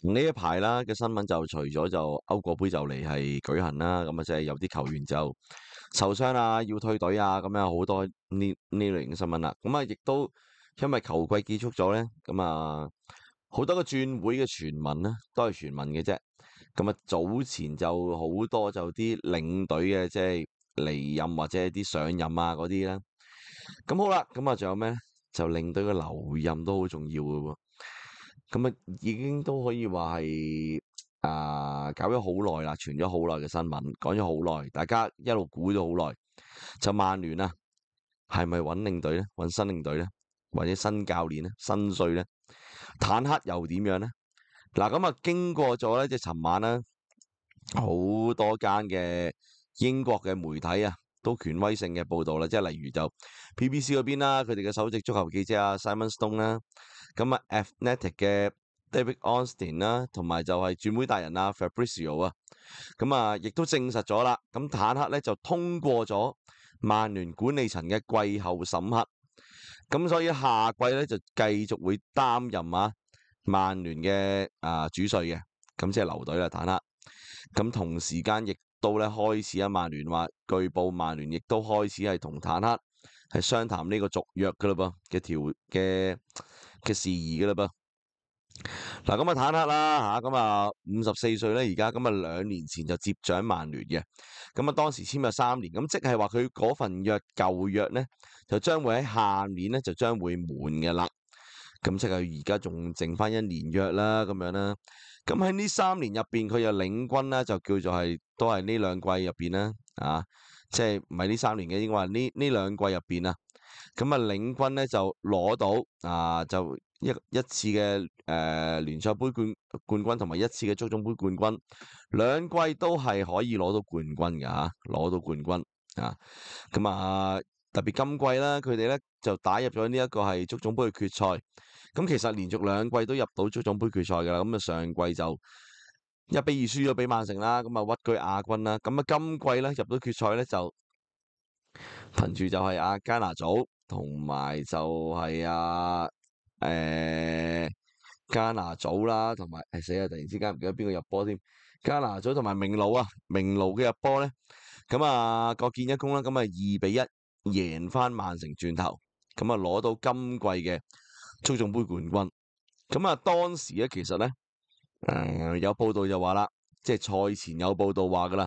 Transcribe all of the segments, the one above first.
呢一排啦嘅新闻就除咗就欧国杯就嚟系举行啦，咁啊，即系有啲球员就受伤啊，要退队啊，咁样好多呢呢类型嘅新闻啦。咁啊，亦都因为球季结束咗咧，咁啊，好多个转会嘅传闻咧，都系传闻嘅啫。咁啊，早前就好多就啲领队嘅即系离任或者啲上任啊嗰啲啦。咁好啦，咁啊，仲有咩？就领队嘅留任都好重要嘅喎。咁啊，已經都可以話係啊，搞咗好耐啦，傳咗好耐嘅新聞，講咗好耐，大家一路估咗好耐，就曼聯啊，係咪揾領隊咧，揾新領隊咧，或者新教練咧，新帅咧，坦克又點樣咧？嗱，咁啊，經過咗咧，即系尋晚咧，好多間嘅英國嘅媒體啊，都權威性嘅報導啦，即係例如就 BBC 嗰邊啦，佢哋嘅首席足球記者啊 Simon Stone 啦。咁啊 f n e t i c 嘅 David Onstein 啦，同埋就係轉會大人啊，Fabrizio 啊，咁啊，亦都證實咗啦。咁坦克咧就通過咗曼聯管理層嘅季後審核，咁所以下季咧就繼續會擔任啊曼聯嘅啊主帥嘅，咁即係留隊啦，坦克。咁同時間亦都咧開始啊，曼聯話據報曼聯亦都開始係同坦克係商談呢個續約噶啦噃嘅條嘅。嘅事宜噶啦噃，嗱咁啊坦克啦吓，咁啊五十四岁咧，而家咁啊两年前就接掌曼联嘅，咁啊当时签咗三年，咁即系话佢嗰份约旧约咧，就将会喺下年咧就将会满嘅啦，咁即系而家仲剩翻一年约啦，咁样啦，咁喺呢三年入边佢又领军啦，就叫做系都系呢两季入边啦，啊，即系唔系呢三年嘅，应话呢呢两季入边啊。咁啊，領軍咧就攞到啊，就一一次嘅诶聯賽杯冠冠軍，同埋一次嘅足總杯冠軍，兩季都係可以攞到冠軍噶吓，攞到冠軍啊！咁啊，特別今季啦，佢哋咧就打入咗呢一個係足總杯嘅決賽。咁其實連續兩季都入到足總杯決賽噶啦。咁啊，上季就一比二輸咗俾曼城啦，咁啊屈居亞軍啦。咁啊，今季咧入到決賽咧就憑住就係阿加拿组組。同埋就系啊，诶加拿组啦，同埋诶死啊！突然之间唔记得边个入波添。加拿组同埋明路啊，明路嘅入波咧，咁啊各建一功啦。咁啊二比一赢翻曼城转头，咁啊攞到今季嘅足总杯冠军。咁啊当时咧其实咧诶有报道就话啦，即系赛前有报道话噶啦。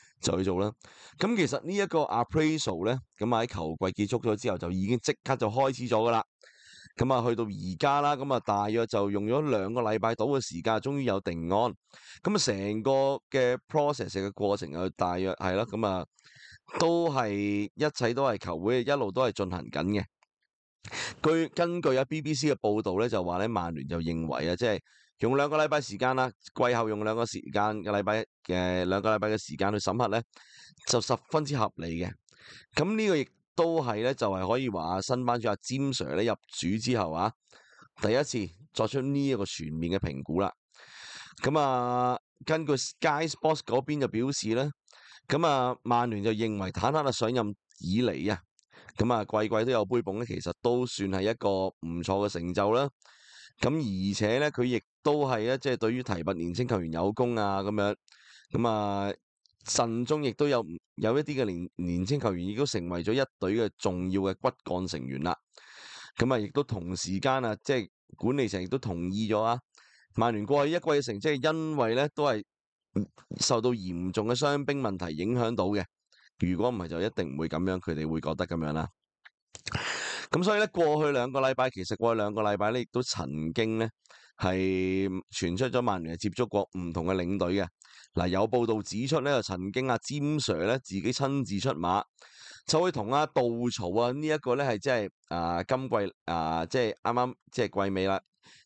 就去做啦。咁其實呢一個 appraisal 咧，咁喺球季結束咗之後就已經即刻就開始咗噶啦。咁啊去到而家啦，咁啊大約就用咗兩個禮拜到嘅時間，終於有定案。咁啊成個嘅 process 嘅過程啊，大約係啦，咁啊都係一切都係球會一路都係進行緊嘅。据根据啊 BBC 嘅报道咧，就话咧曼联就认为啊，即系用两个礼拜时间啦，季后用两个时间嘅礼拜嘅两个礼拜嘅时间去审核咧，就十分之合理嘅。咁呢个亦都系咧，就系可以话新班主阿 James 咧入主之后啊，第一次作出呢一个全面嘅评估啦。咁啊，根据 Sky Sports 嗰边就表示咧，咁啊曼联就认为坦克啊上任以嚟啊。咁啊，季季都有杯捧咧，其实都算系一个唔错嘅成就啦。咁而且咧，佢亦都系咧，即系对于提拔年青球员有功啊。咁样，咁啊，阵中亦都有有一啲嘅年年青球员，亦都成为咗一队嘅重要嘅骨干成员啦。咁啊，亦都同时间啊，即系管理层亦都同意咗啊。曼联过去一季嘅成绩，因为咧都系受到严重嘅伤兵问题影响到嘅。如果唔係就一定唔會咁樣，佢哋會覺得咁樣啦。咁所以咧，過去兩個禮拜其實過兩個禮拜咧，亦都曾經咧係傳出咗曼聯係接觸過唔同嘅領隊嘅。嗱，有報道指出咧，就曾經阿詹 Sir 咧自己親自出馬，就會同阿杜曹啊呢一個咧係即係啊今季啊即係啱啱即係季尾啦。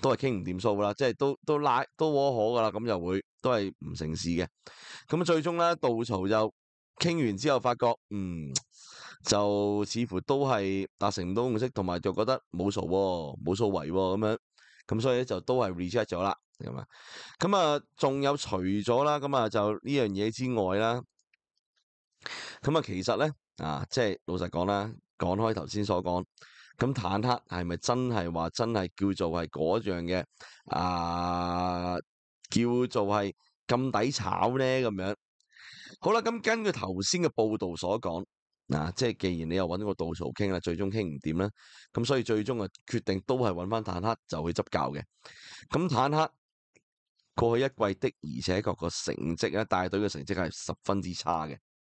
都系倾唔掂数啦，即系都都拉都窝可噶啦，咁又会都系唔成事嘅。咁啊，最终咧，杜曹就倾完之后，发觉嗯，就似乎都系达成唔到共识，同埋就觉得冇数冇数围咁样，咁所以咧就都系 reject 咗啦。咁啊，咁啊，仲有除咗啦，咁啊就呢样嘢之外啦，咁啊，其实咧啊，即系老实讲啦，讲开头先所讲。咁坦克系咪真系话真系叫做系嗰样嘅啊？叫做系咁抵炒咧咁样。好啦，咁根据头先嘅报道所讲，嗱，即系既然你又揾个稻潮倾啦，最终倾唔掂啦，咁所以最终啊决定都系揾翻坦克就去执教嘅。咁坦克过去一季的，而且确个成绩咧，带队嘅成绩系十分之差嘅。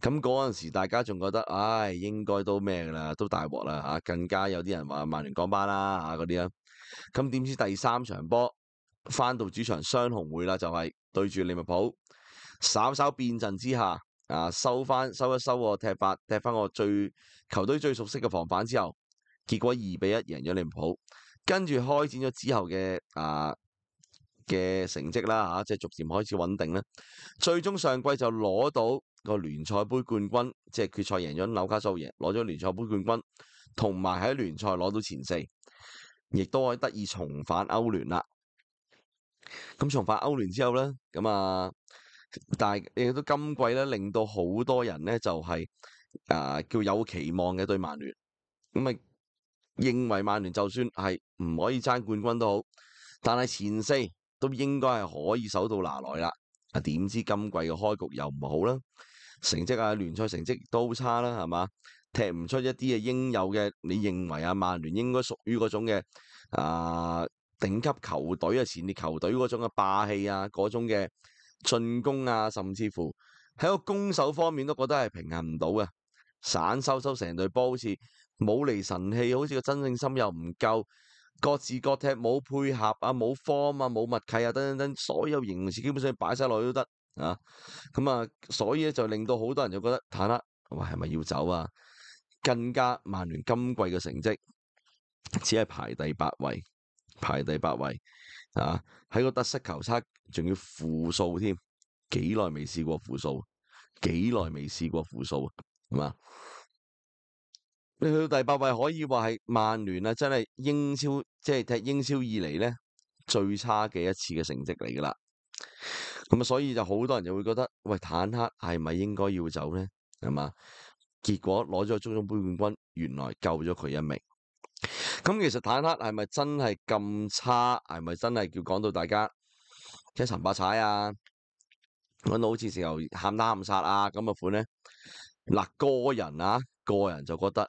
咁嗰阵时，大家仲觉得，唉，应该都咩噶啦，都大镬啦，吓，更加有啲人话曼联讲班啦，吓嗰啲啊，咁点知第三场波翻到主场双红会啦，就系对住利物浦，稍稍变阵之下，啊，收翻收一收我踢法，踢翻我最球队最熟悉嘅防反之后，结果二比一赢咗利物浦，跟住开展咗之后嘅啊嘅成绩啦，啊，即系逐渐开始稳定啦，最终上季就攞到。个联赛杯冠军，即系决赛赢咗纽卡素，赢攞咗联赛杯冠军，同埋喺联赛攞到前四，亦都可以得以重返欧联啦。咁重返欧联之后咧，咁啊，但系亦都今季咧令到好多人咧就系啊叫有期望嘅对曼联，咁啊认为曼联就算系唔可以争冠军都好，但系前四都应该系可以守到拿来啦。点知今季嘅开局又唔好啦，成绩啊联赛成绩都差啦，系嘛？踢唔出一啲嘅应有嘅，你认为啊，曼联应该属于嗰种嘅啊顶级球队啊，前列球队嗰种嘅霸气啊，嗰种嘅进攻啊，甚至乎喺个攻守方面都觉得系平衡唔到嘅，散收收成队波好似冇力神器，好似个真正心又唔够。各自各踢，冇配合啊，冇 form 啊，冇默契啊，等等等，所有形词基本上摆晒落去都得啊。咁啊，所以咧就令到好多人就觉得，坦率话系咪要走啊？更加曼聯今季嘅成績只係排第八位，排第八位啊，喺個得失球差仲要負數添，幾耐未試過負數？幾耐未試過負數啊？啊？你去到第八位，可以话系曼联啊，真系英超即系踢英超以嚟咧最差嘅一次嘅成绩嚟噶啦。咁啊，所以就好多人就会觉得，喂，坦克系咪应该要走咧？系嘛？结果攞咗中中杯冠军，原来救咗佢一命。咁其实坦克系咪真系咁差？系咪真系叫讲到大家即系百踩啊？搵到好似时候喊打喊杀啊咁嘅款咧。嗱，个人啊，个人就觉得。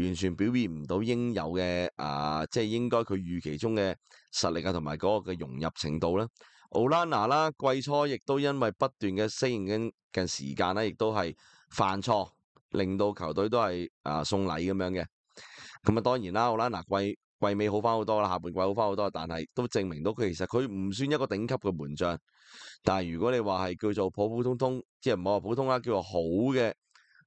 完全表現唔到應有嘅啊，即係應該佢預期中嘅實力啊，同埋嗰個嘅融入程度咧。奧拉拿啦，季初亦都因為不斷嘅适应緊嘅時間咧，亦都係犯錯，令到球隊都係啊送禮咁樣嘅。咁啊當然啦，奧拉拿季季尾好翻好多啦，下半季好翻好多，但係都證明到佢其實佢唔算一個頂級嘅門將。但係如果你話係叫做普普通通，即係唔好話普通啦，叫做好嘅。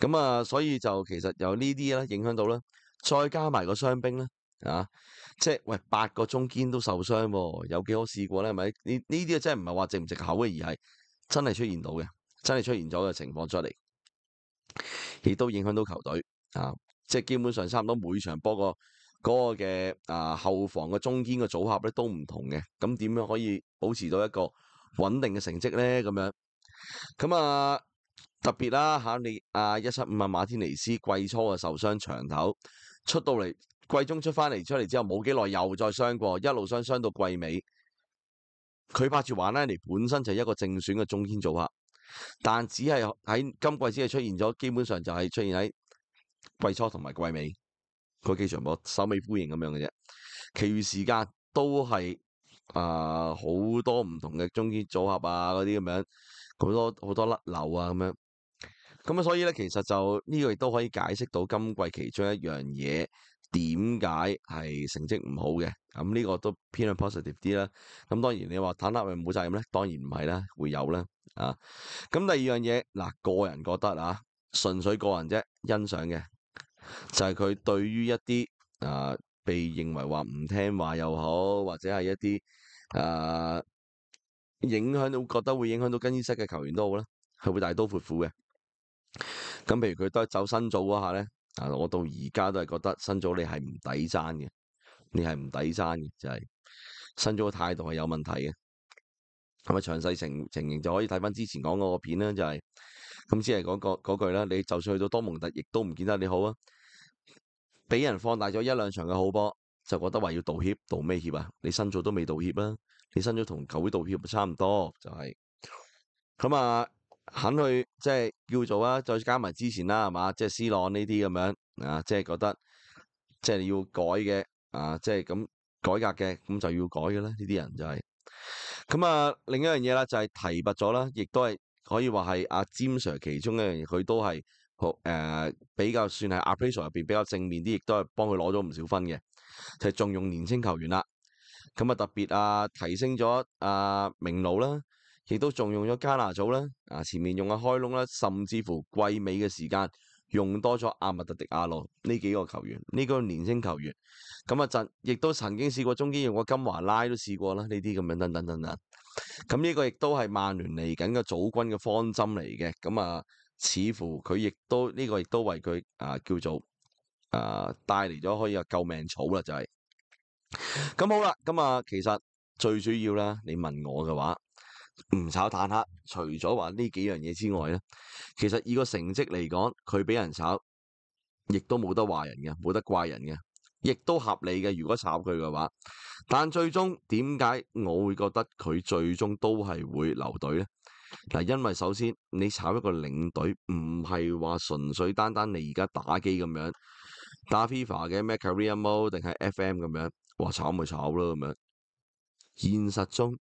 咁啊，所以就其實由呢啲咧影響到啦，再加埋個傷兵咧，啊，即係喂八個中堅都受傷喎，有幾好試過咧？咪呢呢啲真係唔係話值唔值口嘅，而係真係出現到嘅，真係出現咗嘅情況出嚟，亦都影響到球隊啊！即系基本上差唔多每場波個嗰個嘅啊後防嘅中堅嘅組合咧都唔同嘅，咁點樣可以保持到一個穩定嘅成績咧？咁樣咁啊！特別啦吓你啊一七五啊馬天尼斯季初啊受傷長頭出到嚟，季中出翻嚟出嚟之後冇幾耐又再傷過，一路傷傷到季尾。佢拍住玩尼尼本身就係一個正選嘅中堅組合，但只係喺今季只係出現咗，基本上就係出現喺季初同埋季尾嗰幾場波首尾呼應咁樣嘅啫，其余時間都係啊好多唔同嘅中堅組合啊嗰啲咁樣，好多好多甩流啊咁樣。咁啊，所以咧，其實就呢個亦都可以解釋到今季其中一樣嘢點解係成績唔好嘅。咁呢個都偏向 positive 啲啦。咁當然你話坦白唔冇責任咧，當然唔係啦，會有啦。啊，咁第二樣嘢嗱，個人覺得啊，純粹個人啫，欣賞嘅就係佢對於一啲啊被認為話唔聽話又好，或者係一啲啊影響到覺得會影響到更衣室嘅球員都好啦，係會大刀闊斧嘅。咁譬如佢都走新组嗰下咧，啊，我到而家都系觉得新组你系唔抵争嘅，你系唔抵争嘅，就系新组嘅态度系有问题嘅，咁啊，详细情情形就可以睇翻之前讲嗰个片啦，就系咁只系讲个嗰句啦，你就算去到多蒙特，亦都唔见得你好啊，俾人放大咗一两场嘅好波，就觉得话要道歉，道咩歉啊，你新组都未道歉啦，你新组同球会道歉差唔多，就系咁啊。肯去即系叫做啊，再加埋之前啦，系嘛？即系 C 朗呢啲咁样啊，即系觉得即系要改嘅啊，即系咁改革嘅，咁就要改嘅咧。呢啲人就系咁啊。另一样嘢啦，就系提拔咗啦，亦都系可以话系阿詹 Sir 其中一嘢，佢都系好诶，比较算系 a p p r i s a l 入边比较正面啲，亦都系帮佢攞咗唔少分嘅。就重用年青球员啦，咁啊特别啊提升咗阿明路啦。亦都仲用咗加拿祖啦，啊前面用阿开窿啦，甚至乎季尾嘅时间用多咗阿密特迪亚诺呢几个球员，呢个年轻球员，咁啊阵亦都曾经试过，中间用过金华拉都试过啦，呢啲咁样等等等等，咁呢个亦都系曼联嚟紧嘅组军嘅方针嚟嘅，咁啊似乎佢亦都呢个亦都为佢啊叫做啊带嚟咗可以话救命草啦，就系咁好啦，咁啊其实最主要啦，你问我嘅话。唔炒坦克，除咗话呢几样嘢之外咧，其实以个成绩嚟讲，佢俾人炒，亦都冇得话人嘅，冇得怪人嘅，亦都合理嘅。如果炒佢嘅话，但最终点解我会觉得佢最终都系会留队咧？嗱，因为首先你炒一个领队，唔系话纯粹单单你而家打机咁样打 FIFA 嘅咩 Career Mode 定系 FM 咁样，话炒咪炒咯咁样。现实中。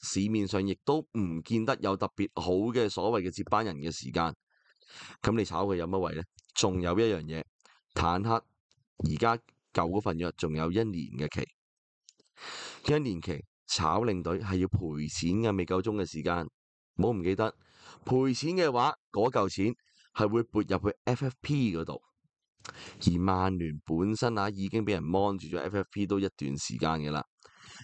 市面上亦都唔见得有特别好嘅所谓嘅接班人嘅时间，咁你炒佢有乜位呢？仲有一样嘢，坦克而家旧嗰份约仲有一年嘅期，一年期炒令队系要赔钱嘅，未够钟嘅时间，唔好唔记得赔钱嘅话，嗰嚿钱系会拨入去 F F P 嗰度，而曼联本身啊已经俾人 mon 住咗 F F P 都一段时间嘅啦。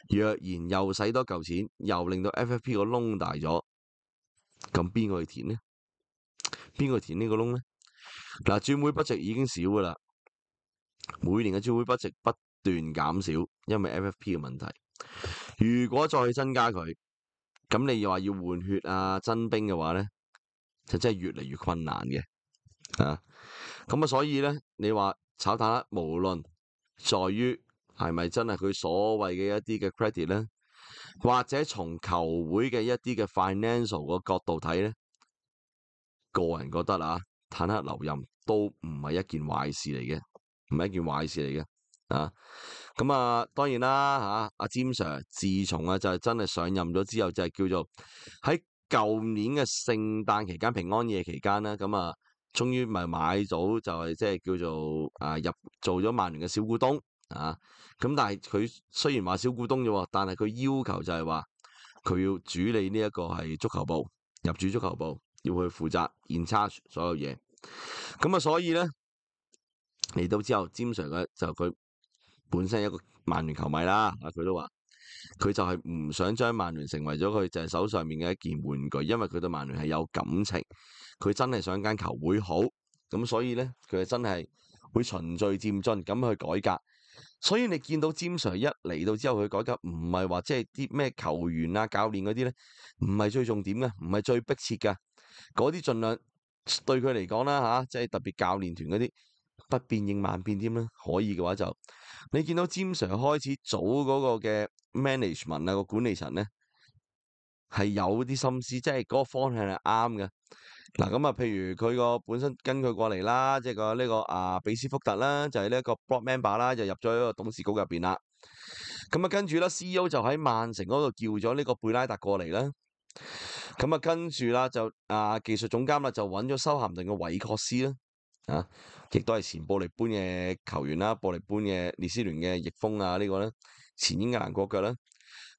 若然又使多嚿钱，又令到 F F P 个窿大咗，咁边个去填呢？边个填呢个窿呢？嗱，转会不值已经少噶啦，每年嘅转会不值不断减少，因为 F F P 嘅问题。如果再增加佢，咁你又话要换血啊、增兵嘅话呢，就真系越嚟越困难嘅。啊，咁啊，所以呢，你话炒蛋挞，无论在于。系咪真系佢所謂嘅一啲嘅 credit 咧？或者從球會嘅一啲嘅 financial 個角度睇咧，個人覺得啊，坦克留任都唔係一件壞事嚟嘅，唔係一件壞事嚟嘅啊。咁啊，當然啦吓，阿 James 自從啊就系真係上任咗之後，就係叫做喺舊年嘅聖誕期間、平安夜期間啦，咁啊，終於咪買咗就係即係叫做啊入做咗曼年嘅小股東。啊，咁但系佢雖然話小股東啫喎，但係佢要求就係話佢要主理呢一個係足球部，入主足球部，要去負責现差所有嘢。咁啊，所以咧嚟到之后，詹 Sir 嘅就佢本身一個曼聯球迷啦，佢都話佢就係唔想將曼聯成為咗佢就系手上面嘅一件玩具，因為佢對曼聯係有感情，佢真係想间球會好。咁所以咧，佢系真係會循序漸進咁去改革。所以你见到詹 Sir 一嚟到之后，佢改革唔系话即系啲咩球员啊、教练嗰啲咧，唔系最重点嘅，唔系最迫切噶，嗰啲尽量对佢嚟讲啦吓，即系特别教练团嗰啲不变应万变添啦，可以嘅话就你见到詹 Sir 开始组嗰个嘅 management 啊个管理层咧。系有啲心思，即系嗰个方向系啱嘅。嗱，咁啊，譬如佢个本身跟佢过嚟啦，即系个呢个啊，比斯福特啦，就系呢一个 board member 啦，就入咗个董事局入边啦。咁啊，跟住啦，C E O 就喺曼城嗰度叫咗呢个贝拉特过嚟啦。咁啊，跟住啦，就啊技术总监啦，就揾咗修咸顿嘅韦克斯啦，啊，亦都系前布利般嘅球员啦，布利般嘅列斯联嘅逆峰啊呢个咧，前英格兰国脚啦。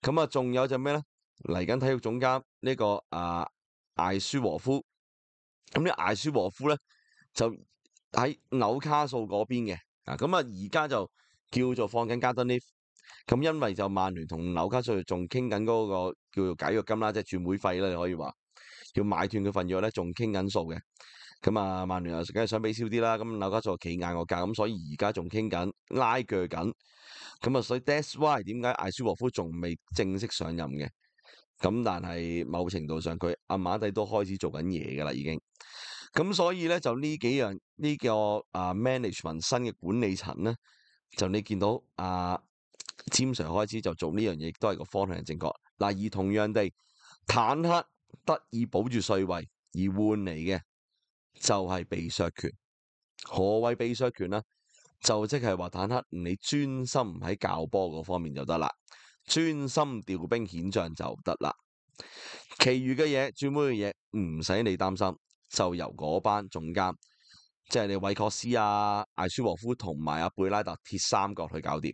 咁啊，仲有就咩咧？嚟緊，體育總監呢個啊艾舒和夫，咁呢艾舒和夫咧就喺纽卡素嗰邊嘅啊。咁啊，而家就叫做放緊加登 lift。咁因為就曼聯同纽卡素仲傾緊嗰個叫做解約金啦，即係轉會費啦，你可以話要買斷佢份約咧，仲傾緊數嘅。咁啊，曼聯又梗系想俾少啲啦。咁纽卡素企硬个價，咁所以而家仲傾緊拉鋸緊。咁啊，所以 that's why 点解艾舒和夫仲未正式上任嘅？咁但係某程度上佢阿馬蒂都開始做緊嘢㗎啦，已經。咁所以咧就呢幾樣呢個啊 management 新嘅管理層咧，就你見到啊詹 Sir 開始就做呢樣嘢，都係個方向正確。嗱，而同樣地，坦克得以保住税位而換嚟嘅就係被削權。何谓被削權咧？就即係話坦克，你專心喺教波嗰方面就得啦。专心调兵遣将就得啦，其余嘅嘢，注每嘅嘢唔使你担心，就由嗰班总监，即系你韦克斯啊、艾舒沃夫同埋阿贝拉特铁三角去搞掂。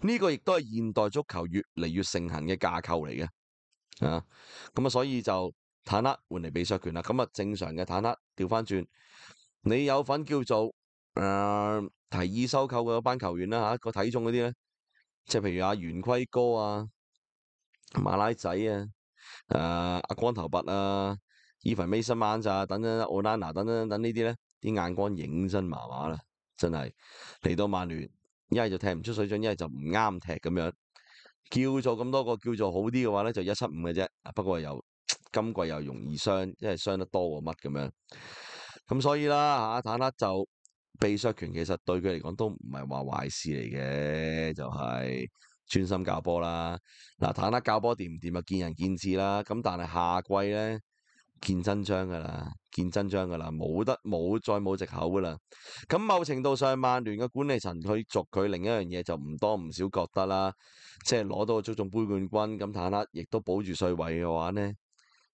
呢个亦都系现代足球越嚟越盛行嘅架构嚟嘅，啊，咁啊，所以就坦克换嚟比赛权啦。咁啊，正常嘅坦克调翻转，你有份叫做诶提议收购嘅班球员啦吓，个体重嗰啲咧。即系譬如阿圆规哥啊、马拉仔啊、诶阿光头拔啊、Even Mason m a n 啊等等、奥丹娜等等等等呢啲咧，啲眼光影真麻麻啦，真系嚟到曼联，一系就踢唔出水准，一系就唔啱踢咁样。叫做咁多个叫做好啲嘅话咧，就一七五嘅啫。不过又今季又容易伤，一系伤得多过乜咁样。咁所以啦，吓坦克就。被削權其實對佢嚟講都唔係話壞事嚟嘅，就係專心教波啦。嗱，坦克教波掂唔掂啊，見仁見智啦。咁但係下季咧見真章㗎啦，見真章㗎啦，冇得冇再冇藉口㗎啦。咁某程度上，曼聯嘅管理層去以佢另一樣嘢，就唔多唔少覺得啦，即係攞到足總杯冠軍咁坦克亦都保住税位嘅話咧。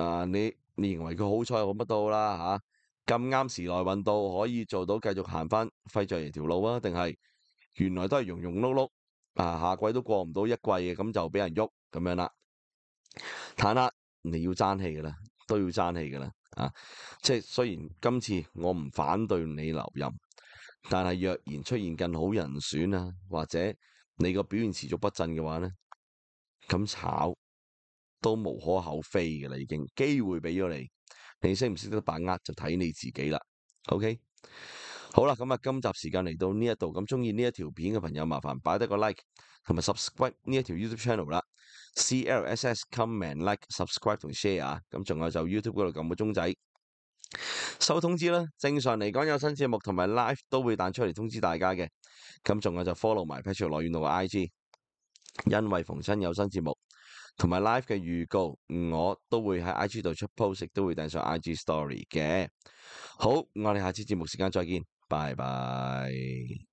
啊！你你认为佢好彩好唔到啦吓，咁啱时来运到可以做到继续行翻辉聚爷条路啊？定系原来都系庸庸碌碌啊，下季都过唔到一季嘅，咁就俾人喐咁样啦。坦白你要争气噶啦，都要争气噶啦啊！即系虽然今次我唔反对你留任，但系若然出现更好人选啊，或者你个表现持续不振嘅话咧，咁炒。都無可厚非嘅啦，已經機會俾咗你，你識唔識得把握就睇你自己啦。OK，好啦，咁啊，今集時間嚟到呢一度，咁中意呢一條片嘅朋友，麻煩擺得個 like 同埋 subscribe 呢一條 YouTube channel 啦。C L S S come m n t like subscribe 同 share 啊，咁仲有就 YouTube 嗰度撳個鐘仔收通知啦。正常嚟講有新節目同埋 live 都會彈出嚟通知大家嘅。咁仲有就 follow 埋 Patrick 羅遠嘅 I G，因為逢親有新節目。同埋 live 嘅预告，我都会喺 IG 度出 post，亦都会带上 IG story 嘅。好，我哋下次节目时间再见，拜拜。